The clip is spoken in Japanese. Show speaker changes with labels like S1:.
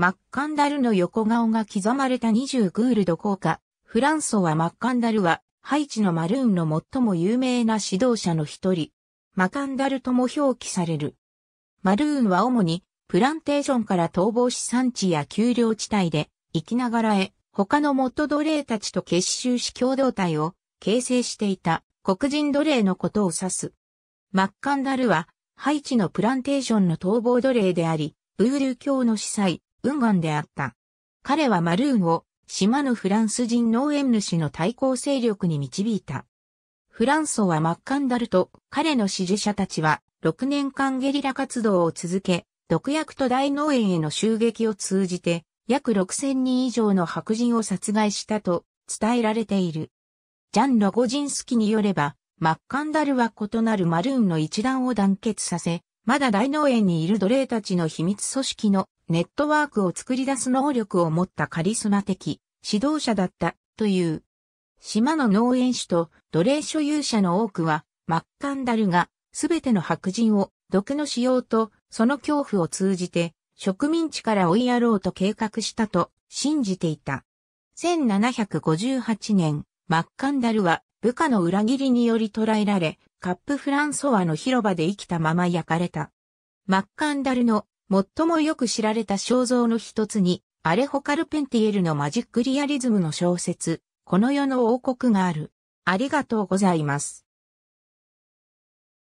S1: マッカンダルの横顔が刻まれた20グールド効果。フランソはマッカンダルは、ハイチのマルーンの最も有名な指導者の一人。マカンダルとも表記される。マルーンは主に、プランテーションから逃亡し産地や丘陵地帯で、生きながらへ、他の元奴隷たちと結集し共同体を形成していた黒人奴隷のことを指す。マッカンダルは、ハイチのプランテーションの逃亡奴隷であり、ブール教の司祭、ウンガンであった。彼はマルーンを島のフランス人農園主の対抗勢力に導いた。フランソはマッカンダルと彼の支持者たちは6年間ゲリラ活動を続け、毒薬と大農園への襲撃を通じて約6000人以上の白人を殺害したと伝えられている。ジャン・ロゴジンスキによれば、マッカンダルは異なるマルーンの一団を団結させ、まだ大農園にいる奴隷たちの秘密組織のネットワークを作り出す能力を持ったカリスマ的指導者だったという。島の農園主と奴隷所有者の多くはマッカンダルが全ての白人を毒の使用とその恐怖を通じて植民地から追いやろうと計画したと信じていた。1758年、マッカンダルは部下の裏切りにより捕らえられ、カップフランソワの広場で生きたまま焼かれた。マッカンダルの最もよく知られた肖像の一つに、アレホ・カルペンティエルのマジックリアリズムの小説、この世の王国がある。ありがとうございます。